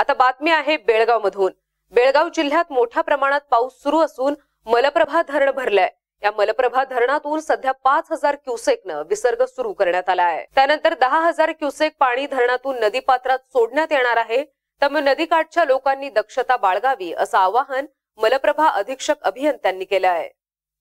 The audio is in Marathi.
आता बातमी आहे बेळगाव मधून बेळगाव जिल्ह्यात मोठ्या प्रमाणात पाऊस सुरू असून मलप्रभा धरण भरलंय या मलप्रभा धरणातून सध्या पाच हजार क्युसेकनं विसर्ग सुरू करण्यात आला आहे त्यानंतर दहा हजार क्युसेक पाणी धरणातून नदीपात्रात सोडण्यात येणार आहे त्यामुळे नदीकाठच्या लोकांनी दक्षता बाळगावी असं आवाहन मलप्रभा अधीक्षक अभियंत्यांनी केलं आहे